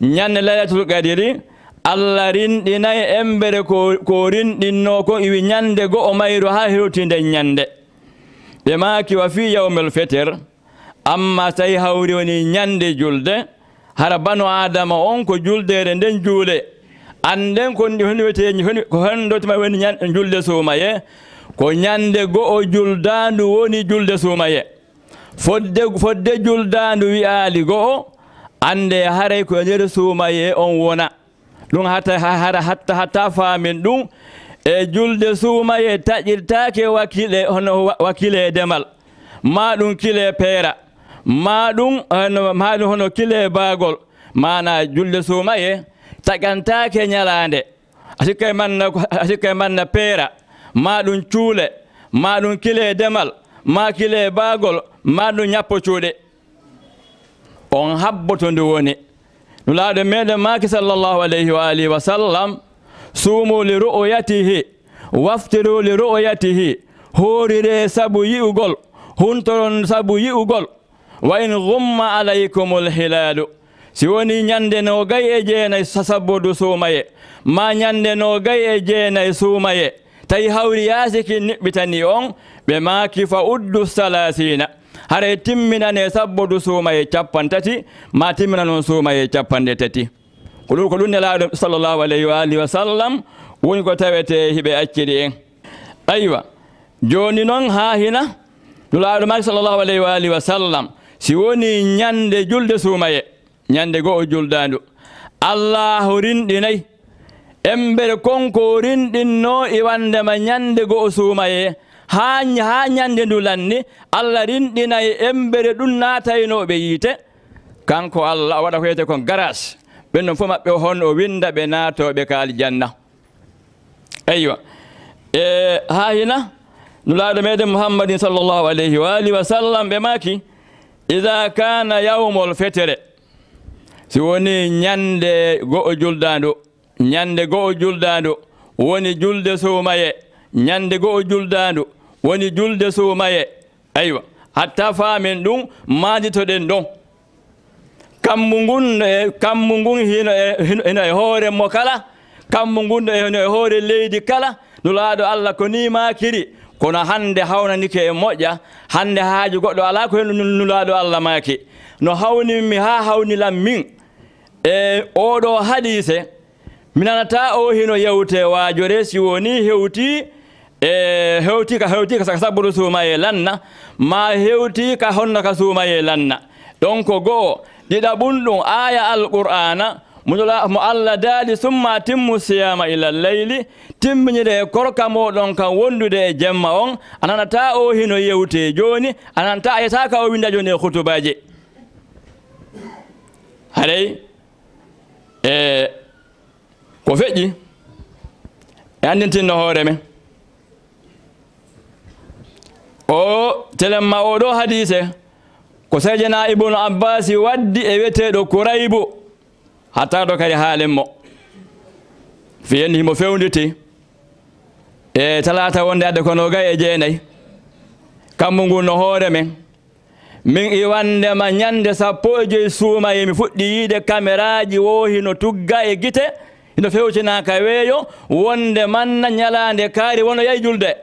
ñannde laylatul qadiri allah rinɗinayi embere ko, ko rinɗinno ko iwi ñannde go'o mayru haa hewtinden ñannde ɓe maaki wa fii yawmel feter amma so tawi hawri woni ñannde julde hara banu adama on ko juldere nden juule annden kohoko hendotima woni julde suumaye ko ñannde go'o juldandu woni julde suumaye fodde fodde juldandu wi'aali go'o hannde haray ko yanere suumaye on wona ɗum hatta hatta faamin ɗum e julde suumaye taƴirtaake wakkile hono wakkile demal ma ɗum kile peera ma ɗum ma ɗum hono kile baagol mana julde suumaye taƴantaake ñalaande a sikka manna a sikka manna peera ma ɗum cuule ma ɗum kile demal ma kile baagol ma ɗum ñappo cuuɗe on habboto ndu woni nu laaɗo meɗen maki sallllahu alayhi wa alihi wa sallam suumo li ru'oyatihi waftiro li ru'oyatihi horire sabu yi'ugol huntoron sabu yi'ugol wa in gumma alaykum lhilalu si woni ñannde no gay e jeenay sasabbodu suumaye ma ñannde no gay e jeenay suumaye tawi hawri yaasiki niɓɓitani on ɓe maaki fa uddu salasina hara timminane sabbo du suuma e capan tati ma timmina noon suuma e capanɗe tati ko ɗum ko ɗum nelaaɗo sallllahu alayhi wa alihi wa sallam woni ko tawete hiɓe acciri en aywa joni noon ha hina no laaɗo maki sallllahu alayhi wa alihi wa sallam si woni ñande julde suumaye ñande goo juldandu allahu rinɗinayi embere konko rinɗinno iwandema ñande goo suumaye haa ha ñannde ndu lanni allah rinɗinayi e embere ɗum naatayinoɓe yiite kanko allah o waɗa ko yeyte ko garage ɓen noon fof maɓɓe hon o winda ɓe naatoɓe ka aljanna eyo e haa hina no laaɗo meɗen mouhammadin sallllahu alayhi wa alihi wa sallam ɓe maki ida kana yawmol fetere si woni ñannde go'o juldandu ñannde go'o juldandu woni julde suumaye ñannde go'o juldandu woni julde suumaye aywa hatta faamin ɗum maditoɗen ɗon kammu ngun e, kammu ngun e, hino hino e hoore mo kala kammu ngun ɗo e, hino e hoore leydi kala no laaɗo allah ko ni maakiri kono hannde hawnanike e moƴƴa hannde haaji goɗɗo alaa ko henu laaɗo allah maaki no hawnimmi haa hawnilam min e oɗo haɗiise minanata o hino yewte waajore si woni hewtii e hewti ka hewti ka saka sabbudu suuma ye lanna ma hewti ka honna ka suuma ye lanna donc goo ɗiɗa ɓum ɗum aya alqur'ana mo allah daali summa timmu siyama ilal layli timminire e korka moɗon kam wondude e jemma on ananata o hino yewte joni ananta a yetaka o winda joni e hutubaji haɗay e ko feƴƴi e anndintinno hoore men o telenma o ɗo hadise ko sejana ibnu abbasi waddi e weteɗo kouraybo hattaɗo kadi haalen mo fiyenni himo fewditi e talata wonde adde kono gay e jeenayi kammu ngu no hoore men min iwandema ñande sappo e joyi suumaye mi fuɗɗi yiide caméraji wo hino tugga e gite hino fewtinaka weeyo wonde manna ñalande kaari wono yey julde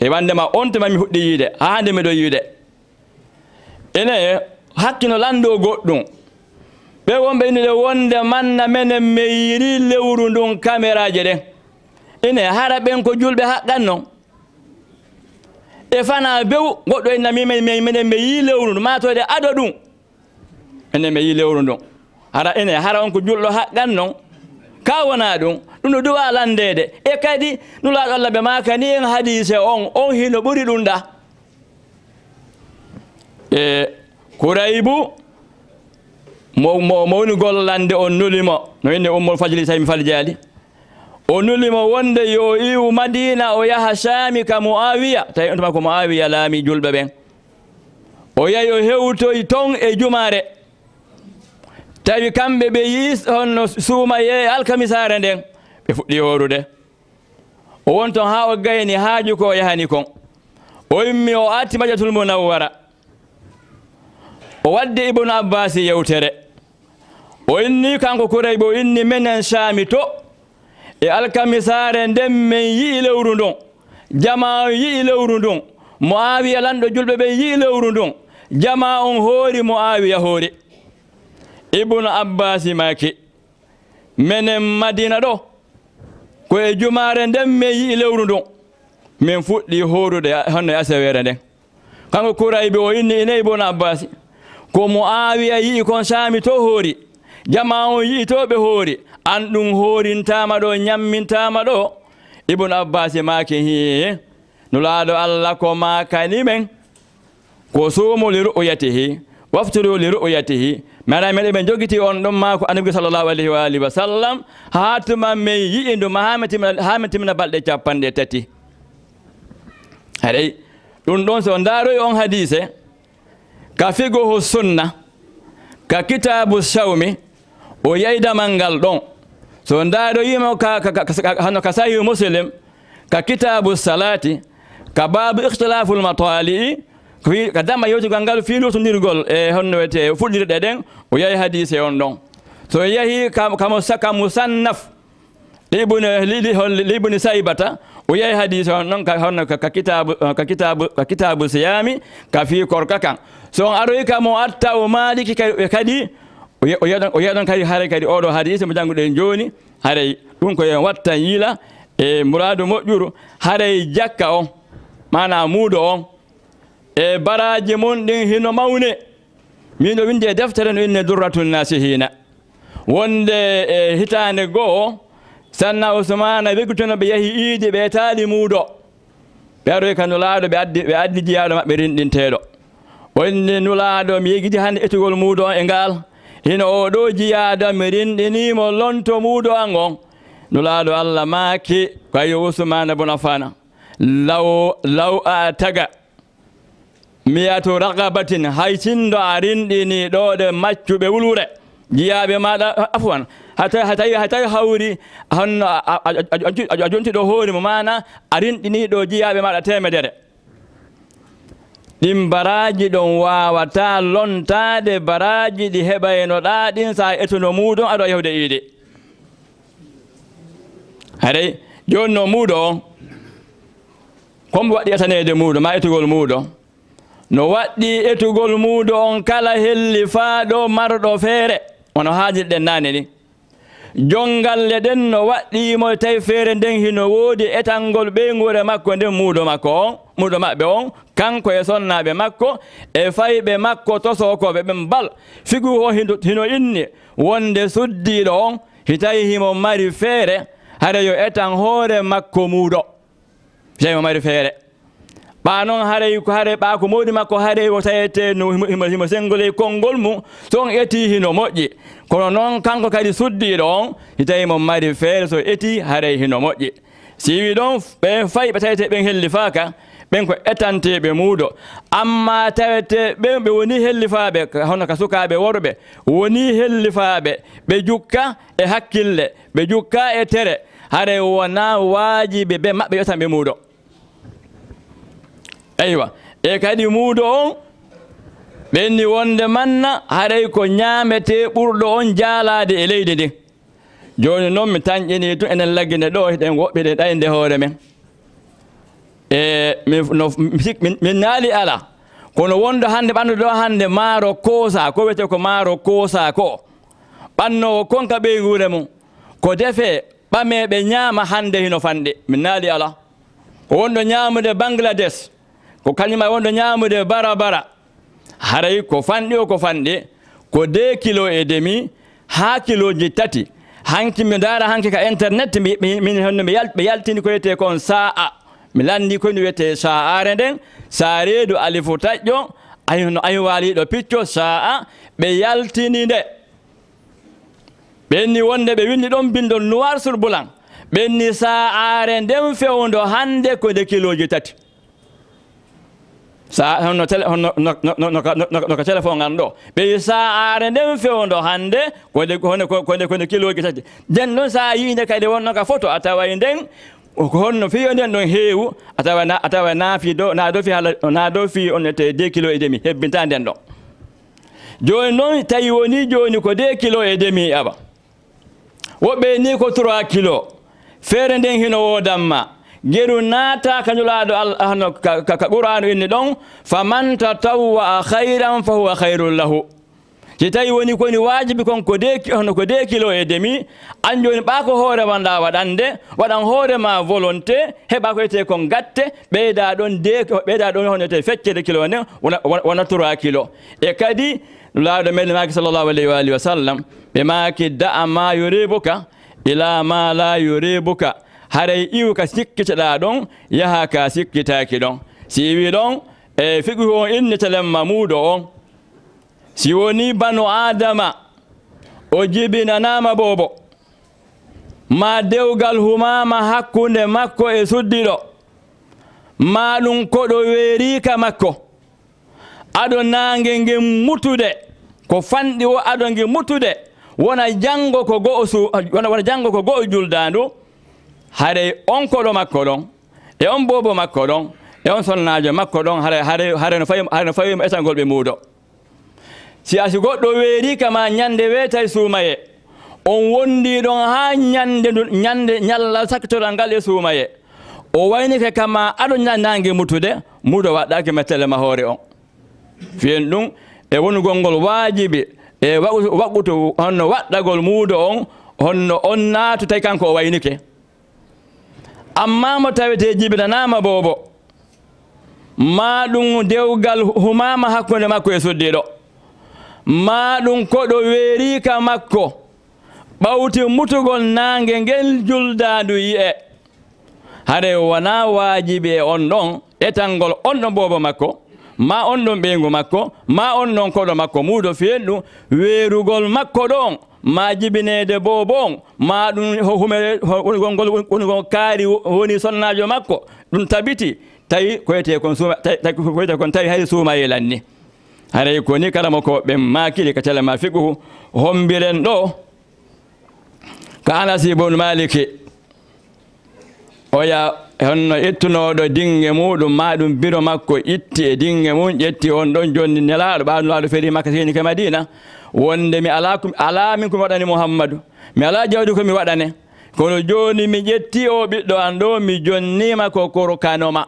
e wandema on tema mi huɗɗi yiide haande miɗo yiide ene hakkino lanndo goɗɗum ɓe wonɓe inide wonde manna menen mi yiri lewru ndun caméraji ɗen ine hara ɓen ko julɓe haqqan noon e fana bew goɗɗo inna mimenen mi yi lewru ndu matoyde aɗo ɗum enen mi yi lewru ndun hara ine hara on ko julɗo haqqan noon ka wona ɗum ɗum no duwa landede e kadi nulaɗo allah ɓe maka ni en hadise on on hino ɓuri ɗum ɗa e kouraybu mowni golo lande o nulimo no inne ummol fajili tawi mi faljaali o nulimo wonde yo iwu madina o yaha saami ka moawiya tawi on tuma ko moawiya laami julɓe ɓen o yahi o hewtoyi ton e jumare tawi kamɓe ɓe yiis honno suuma ye alkamisare nden ɓe fuɗɗi yoorude o won ton haa o gayni haaju ko o yahani kon o yimmi o arti majatulmunawwara o waddi ibnu abbasi yewtere o inni kanko kuray bo inni minen caami to e alkamisare nden min yii lewru ndun jama yii lewru ndun mo aawiya lanɗo julɓe ɓe yii lewru ndun jama on hoori mo aawiya hoori ibnu abbasi maki menen madina ɗo koye jumare nden min yii lewru ndun min fuɗɗi horude hono asewere nden kanko kuraybe o inni ine ibnu abbasi ko mo awiya yii kon sami to hoori jama on yii to ɓe hoori an ɗum horintama ɗo ñammintama ɗo ibnu abbasi maki hi no laaɗo allah ko makani men ko somo li ru'uyatihi waftoro li ru'uyatihi mara meɗen ɓe jogiti on ɗon ma ko anabi sallallahu alayhi wa alihi wa sallam ha tuma mi yiiɗindu ma ha mi timina balɗe capanɗe tati haɗay ɗum ɗon so daaroy on hadise ka figoho sunna ka kitabu sawmi o yeydamal ngal ɗon so daaroyima hano ka sahihu muslim ka kitabu salati ka babu ihtilafu lmatalii ko gangal fi yewtugal ngal gol e eh, honno fuldire fuɗɗirɗe ɗen o yeehi hadise on ɗon so yeehi saka musannaf ibn eh, saybata o yeehi hadise on ka honno eh, ka kitabu ka kitab ka kitab siyami ka fi korka kan so on aroyi kamo atta o maliki kadi o o yeɗon kadi haray kadi oɗo hadise mo jannguɗen joni hare ɗum ko yen watta yiila e muradu moƴƴuru hare jakka on mana muudo on e baraji mon ɗin hino mawne min o windi e deftere no inne durratu nasi hina wonde e hitande goho sanna usmana wegtuno ɓe yeehi iidi ɓe taali muuɗo ɓeɗo ka nulaaɗo ɓe addi ɓe addi jeyaɗo maɓɓe rinɗinteɗo onni nulaaɗo mi yegidi hande etugol muuɗo o e ngal hino o ɗo jiyaɗo mi rinɗinimo lonto muuɗo an on nulaaɗo allah maaki ko ayo usmana bona fana law law a taga miya to ragabatin hay sindo a rinɗini ɗoɗe maccuɓe wulwure jiyaɓe maɗa afwan hay tawi hawri hono a jontiɗo hoori mo mana a rinɗiniɗo jiyaɓe maɗa temedere ɗin baraji ɗon wawata lontade baraji ɗi heɓayno ɗa ɗin sa etono muɗon aɗo yahwde iide haɗay joni no muɗo o kombo waɗi yatanede muɗo ma etugol muɗo no waɗɗi etugol muudo on kala helli faa ɗo marɗo feere ono haajirɗen naane ni jongalle ɗen no waɗɗimo e tawi feere nden hino woodi etangol ɓeygure makko nden muudo makko on muɗo maɓɓe on kanko e sonnaɓe makko e fayɓe makko tosokoɓe ɓen bal figu o hino inni wonde suddiɗo on hitawi himo mari feere hara yo etan hoore makko muuɗo tawi mo mari feere ɓaa noon haray ko haare ɓaa ko mawni makko haare o tawete no himo sengole konngol mum toon etii hino moƴƴi kono noon kanko kadi suddii ɗoon si tawi mo mari feere so etii haray hino moƴƴi si wii ɗon ɓen fayi ɓe tawete ɓen hellifaaka ɓen ko etanteeɓe muudo amma tawete ɓen ɓe wonii hellifaaɓe hono ka sukaaɓe worɓe wonii hellifaaɓe ɓe jukka e hakkille ɓe jukka e tere haray wonaa waajiɓe ɓe maɓɓe yotan ɓe muuɗo aywa e kadi muudo on ɓenni wonde manna haray ko ñaamete ɓurɗo on jaalaade e leydi ndin jooni noon mi tañƴini tun enen laggine ɗo eɗen woɓɓe ɗe ɗaynde hoore men e min naali ala kono wonde hannde ɓanndu ɗo hannde maaro koosa ko wiyete ko maaro koosa ko ɓannowo konka ɓeyguure mum ko defee ɓameeɓe ñaama hannde hino fanɗe min naali ala ko wonɗo ñaamude bangladesh ko kañuma wonɗo ñamude bara bara haray ko fanɗi o ko fanɗi ko de kilo e demi ha kiloji tati hanki mi dara hanki ka internet minnoɓe yal, yaltini ko wiyete kon sa'a mi landi koy no wiyete sa'are nden sa redu alifu taƴƴo ayno ayi waliɗo picco sa'a ɓe yaltini nde ɓenni wonde ɓe windi ɗon bindo noir sur blanc ɓenni sa'are nden fewdo hande ko de kiloji tati sanoka téléphone an ɗo ɓey saare nden fewndo hannde kokone kiloji tati nden noon so a yiinde kadi wonno ka foto a taway nden honno fiyo nden ɗon heewu a tawa naafi do na do fi hala na do fi onete de kilo e demi hebbinta nden ɗo joni noon tawi woni joni ko de kilo e demi aɓa woɓɓe ni ko trois kilo feere nden hino woodanma geɗu naata kañulaaɗo hano ah, ka qouranu inni ɗon fa man tatawwa a hayran fa huwa hayrun lahu si tawi woni koni wajibi kon ko dehono oh, ko de kilo e demi an joni ɓa ko hoorema nda waɗande waɗan hoorema volonté heɓa ko wiyete kon gatte ɓeyda ɗon de ɓeyda ɗon hono wiyete feccede kilo nden wona trois kilo e kadi laaɗo mede maki sallllahu alayhi wa alihi wa sallam ɓe maki da'a ma yo reboka ila ma la yo reboka haray iwu ka sikkitaɗa ɗon yaha ka sikkitaki ɗon si wi ɗon e figuhi on innitelen mamudo on si woni bano adama o jibinanama bobo ma dewgal humama hakkunde makko e suddiɗo ma ɗum koɗo werika makko aɗo nage ge mutude ko fanɗi o aɗo ge mutude wona jango ko go wona janggo ko go'o juldandu hare on koɗo makko ɗon e on bobo makko ɗon e on sonnajo makko ɗon hare no fawi esangol ɓe muuɗo si asi goɗɗo weerikama ñande weetae suumaye on wondi ɗon haa ñande ñande ñallal sakkitoɗal ngal e suumaye o waynike kama aɗo nange muttude muuɗo waɗɗaki mettele ma hoore on fiyen ɗum e wonugol ngol waajibi e waɓuto honno waɗɗagol muuɗo on honno on naatu tawi kanko o waynike amma mo tawete jibinanama boobo ma ɗum dewgal humama hakkunde makko e suddiɗo ma ɗum koɗo weerika makko ɓawti mutugol nange ngel juldadu yi'e haɗa wona wajibi e on ɗon etangol on ɗon boobo makko ma on ɗon ɓeygu makko ma on ɗon koɗo makko muɗo feni ɗum weerugol makko ɗon ma jibineede bo bon ma ɗum humere wongol wongol kaari woni sonnaajo makko ɗum tabiti tawi koyetee kon suumakoyete kon tawi hay suumayilan ni haray ko ni kala mo ko ɓe maakili ka calema figu hombiren ɗo ko anasi bon maliki o ya honno ittunoɗo dinge muɗum maɗum biro makko itti e dinge mum ƴetti on ɗon jonni nelaɗo ɓanulaɗo feri e makka seni ke madina wonde mi ala alamin komi waɗani mouhammadou mi ala jawdi komi waɗane kono joni mi ƴetti o ɓiɗɗo an ɗo mi jonnima ko korkanoma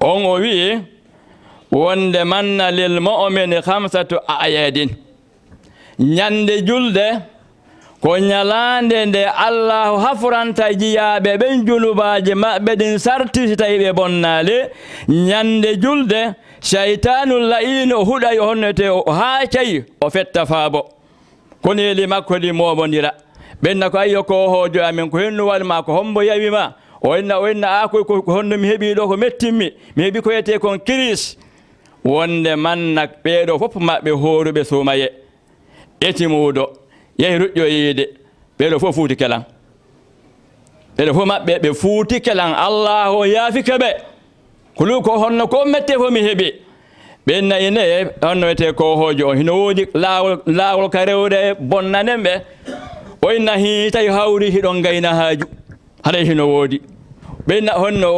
on o wi wonde manna lil mo'mine hamsatu ayadin ñande julde ko ñalande nde allahu hafuranta jiyaɓe ɓen julubaji maɓɓe ɗin sarti si tawi ɓe bonnali ñande julde cheytanu layino o huɗay honnete ha cay o fetta faabo koneli makko ɗi momodira ɓenna ko ayyo ko hojo amin ko hennuwal ma ko hombo yawima o enna o enna akoy ko honno mi heeɓi ɗo ko mettinmi mi heeɓi ko wiyete kon kris wonde mannak ɓeɗo foof maɓɓe horuɓe sumaye eti muɗo yahi ruƴƴo yiide ɓeɗo fof fuuti kelan ɓeɗo fof maɓɓe ɓe fuuti kelan allah o yaafike ɓe kolu ko honno ko mette fo mi heeɓi ɓe nayi ne honno wiyete kohojo o hino woodi laawol laawol ka rewde bonnanen ɓe o nahi tawi hawri hiɗon gayna haaju haɗay hino woodi ɓena honno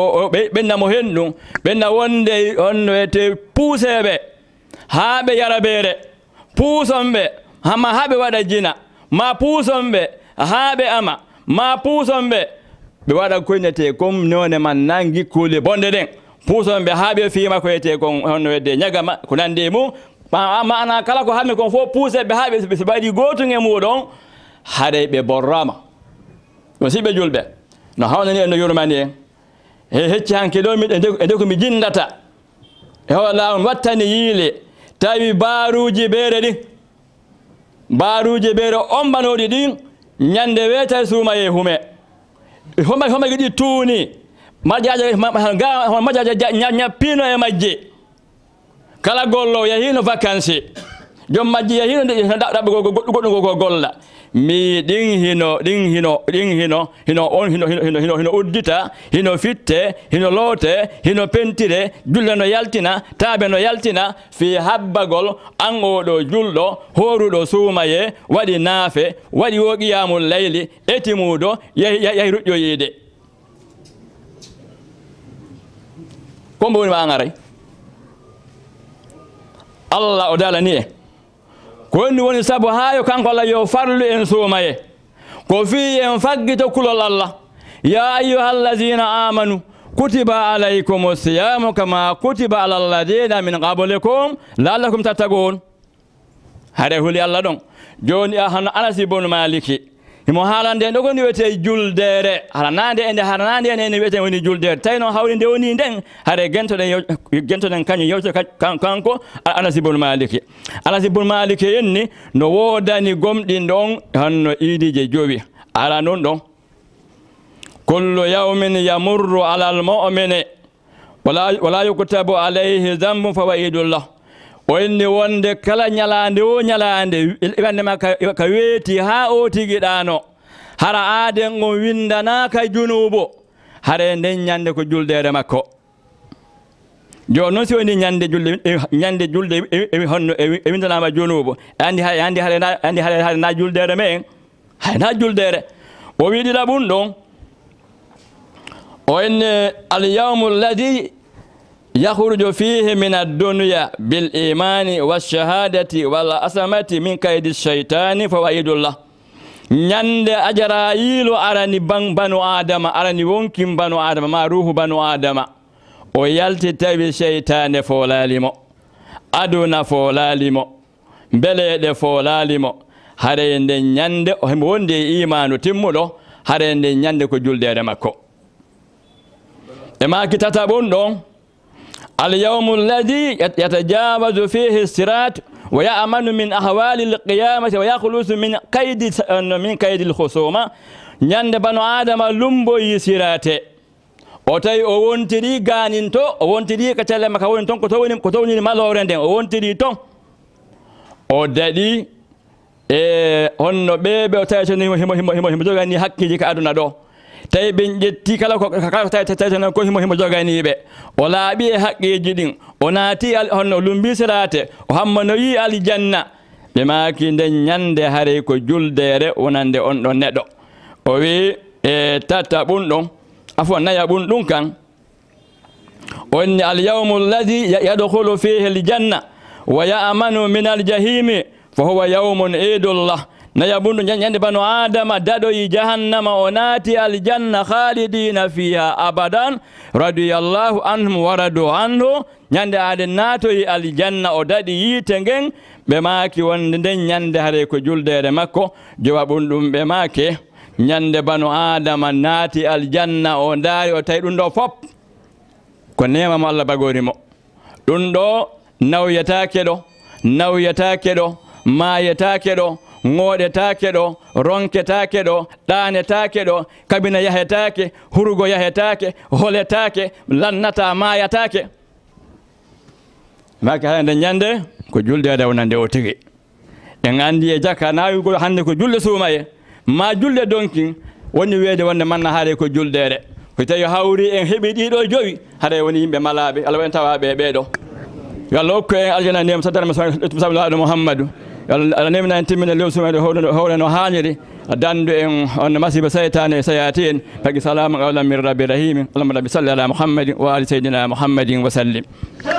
ɓenna mo hen ɗum ɓenna wonde honno wiyete puuseɓe haa ɓe yara ɓeere puuson ɓe hama haa ɓe waɗa jina ma puuson ɓe haa ɓe ama ma puuson ɓe ɓe waɗa koynetee kom none man nangi kuule bonde ɗen puuson ɓe haa ɓe fiima koyetee kon hono wedde ñaga ko nanndi e mum mana kala ko hammi kon fof puuse ɓe haa ɓe so ɓaɗi gootun e muɗon haɗay ɓe borrama ɗum si ɓe julɓe no hawnani e no yurmani en e hecci hanke ɗo e nde ko mi jinndata e ho laamu mi wattani yiile tawi baruji beere ɗin mbaruuje ɓeere ombanoɗi ɗin ñande weetare suuma ye hume homaki homaki ɗi tuuni majjaje majjaje ñappino e majje kala gollowo yahino vacance jom majji yahinoaɓɓe goɗɗugoɗɗu ngo ko golla mi ɗin hino ɗin hino ɗin hino hino on hino hino uddita hino fitte hino loote hino pentire julle no yaltina taaɓe no yaltina fi habbagol an oɗo julɗo horuɗo suumaye waɗi naafe waɗi woqiyamu layli eti muɗo yahi ruƴƴoyiide ko mbowonima an aray allah o dalani e كوني وني سابو هايو كان قال يو فارلو ان سوماي كوفي ان فاجيتو كول الله يا ايها الذين امنوا كتب عليكم الصيام كما كتب على الذين من قبلكم لعلكم تتقون هذا هو الله دون جون يا هن انس بن مالكي imo haalande ɗo gondi wiyete juldere haranade ende haranade ene ene wiyete woni juldere tawi noon hawri nde woni nden hare gentoɗen gentoɗen kañum yewte kanko anasibul maliki anasibul maliki enni no woodani gomɗin ɗon hanno iidije joowi ala noon ɗon kullu yawmin yamurru alal mumine wala yukutabu alayhi dambum fawa idullah o inni wonde kala ñalaande o ñalaande ɓannema ka weeti haa o tigiɗano hara aaden on windanaka junubo hare nden ñande ko juldere makko joni noon si woni ñande julde ñande e, julde e, e, honno e windanama junubo andi harena juldere men hayna juldere o wiɗiɗa ɓum ɗon o inni alyawmu ladi yahruju fihi min addunya bilimani waalshahadati walasamati min kaidi shaitani fawaidullah ñande ajarayilo arani ban banu adama arani wonkin banu adama ma ruhu banu adama o yalti tawi cheytane folalimo aduna folalimo beleɗe folalimo hare nde ñande mo wonde e imanu timmuɗo hare nde ñande ko juldere makko e makitata ɓon ɗon اليوم الذي يتجاوز فيه الصراط ويأمن من أهوال القيامة ويخلص من قيد من قيد الخصومة ñande bano adama lumboyi sirate o tawi o wontiri ganin to o wontiri ka cellema ka woni toon ko towni ko townini malore nden o wontiri toon o daɗi e honno ɓeɓe o tawi toni himo himo himo jogani hakkiji ka aduna ɗo tawi ɓen ƴetti kala kokaltaytana ko himo himo joganiɓe o laaɓi e haqqeji ɗin o naati hono lumbisirate o hamma no yi aljanna ɓe maki nde ñande haare ko juldere wonande on ɗo neɗɗo o wi e tata ɓum ɗon afo naya ɓum ɗum kan onni alyawmu lladi yadkhulu fihi aljanna wa yamanu min aljahimi fa howa yawmun idullah naya bundu ñañande bano adama daɗoyi jahannama o naati aljanna khalidina fiha abadan radiallahu anhum waradu anhu ñande aɗe naatoyi aljanna o daɗi yiite ngen ɓe maaki wonde nden ñande hare ko juldere makko jowa ɓum ɗum ɓe maake ñande bano adama naati aljanna o ndaari o tawi ɗum ɗo fop ko nemamo allah bagori mo ɗum ɗo nawyatake ɗo nawyatake ɗo mayatake ɗo ŋooɗetaake ɗo ronketaake ɗo ɗaanetaake ɗo kabina yahetaake hurugo yahetaake holetaake lannata maayataake maake hade nde ñannde ko julde ede wonande o tigi en anndi e, e jakka naawigo hannde ko julde suumaye ma julde donki woni weede wonde manna haade ko julɗeere ko tawi hawri en heɓi ɗiɗo joyi haɗa woni yimɓe malaaɓe allah waɗen tawaɓe e ɓeeɗo yo allah hokku en aljana e ndiyam saddanamisaaɗo mouhammadou alamina en timmina lewsum e howlen o haaniri dandu en on masiba seytane e sayati en fagi salamu qawlan min rabbi rahimi allahuma rabbi salli ala mouhammadin wa ali seydina mouhammadin wa sallim